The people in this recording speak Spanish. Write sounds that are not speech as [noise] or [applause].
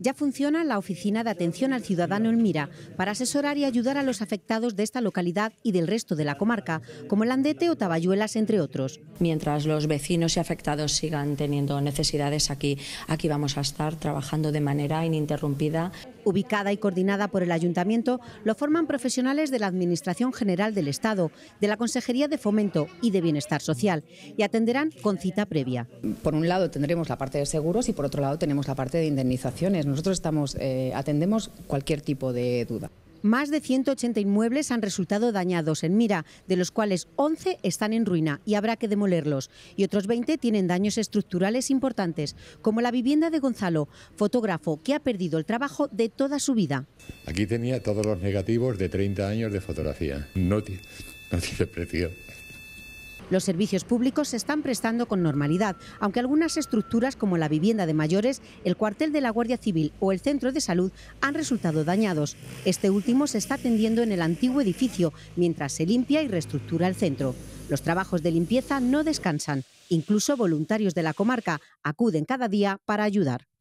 Ya funciona la Oficina de Atención al Ciudadano en Mira para asesorar y ayudar a los afectados de esta localidad y del resto de la comarca, como Landete o Tabayuelas, entre otros. Mientras los vecinos y afectados sigan teniendo necesidades aquí, aquí vamos a estar trabajando de manera ininterrumpida ubicada y coordinada por el Ayuntamiento, lo forman profesionales de la Administración General del Estado, de la Consejería de Fomento y de Bienestar Social, y atenderán con cita previa. Por un lado tendremos la parte de seguros y por otro lado tenemos la parte de indemnizaciones. Nosotros eh, atendemos cualquier tipo de duda. Más de 180 inmuebles han resultado dañados en Mira, de los cuales 11 están en ruina y habrá que demolerlos. Y otros 20 tienen daños estructurales importantes, como la vivienda de Gonzalo, fotógrafo que ha perdido el trabajo de toda su vida. Aquí tenía todos los negativos de 30 años de fotografía. No, [laughs] tiene precio. Los servicios públicos se están prestando con normalidad, aunque algunas estructuras como la vivienda de mayores, el cuartel de la Guardia Civil o el centro de salud han resultado dañados. Este último se está atendiendo en el antiguo edificio mientras se limpia y reestructura el centro. Los trabajos de limpieza no descansan. Incluso voluntarios de la comarca acuden cada día para ayudar.